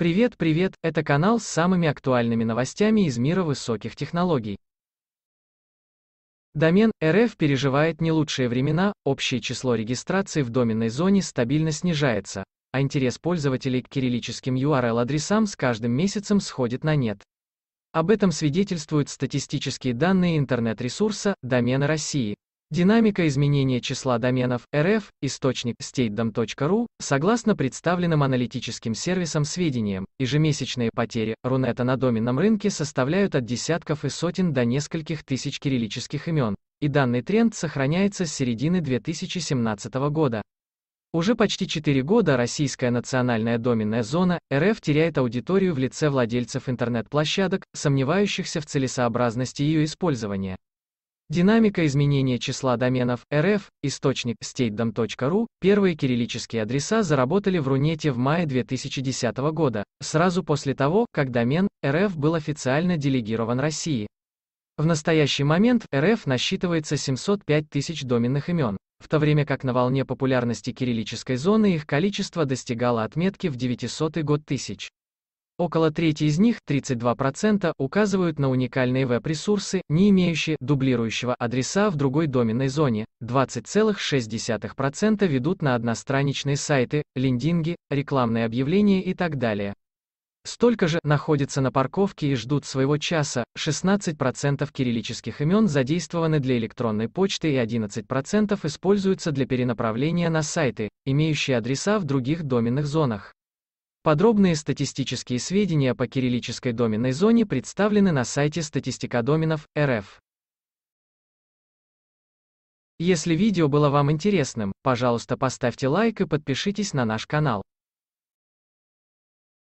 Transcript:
Привет, привет, это канал с самыми актуальными новостями из мира высоких технологий. Домен РФ переживает не лучшие времена, общее число регистраций в доменной зоне стабильно снижается, а интерес пользователей к кириллическим URL-адресам с каждым месяцем сходит на нет. Об этом свидетельствуют статистические данные интернет-ресурса «Домена России», Динамика изменения числа доменов РФ, источник statedom.ru, согласно представленным аналитическим сервисам, сведениям, ежемесячные потери Рунета на доменном рынке составляют от десятков и сотен до нескольких тысяч кириллических имен, и данный тренд сохраняется с середины 2017 года. Уже почти 4 года российская национальная доменная зона РФ теряет аудиторию в лице владельцев интернет-площадок, сомневающихся в целесообразности ее использования. Динамика изменения числа доменов .rf. источник statedom.ru, первые кириллические адреса заработали в Рунете в мае 2010 года, сразу после того, как домен .rf был официально делегирован России. В настоящий момент РФ насчитывается 705 тысяч доменных имен, в то время как на волне популярности кириллической зоны их количество достигало отметки в 900 год тысяч. Около трети из них, 32%, указывают на уникальные веб-ресурсы, не имеющие дублирующего адреса в другой доменной зоне, 20,6% ведут на одностраничные сайты, лендинги, рекламные объявления и так далее. Столько же находятся на парковке и ждут своего часа, 16% кириллических имен задействованы для электронной почты и 11% используются для перенаправления на сайты, имеющие адреса в других доменных зонах. Подробные статистические сведения по кириллической доменной зоне представлены на сайте статистика доменов РФ. Если видео было вам интересным, пожалуйста поставьте лайк и подпишитесь на наш канал.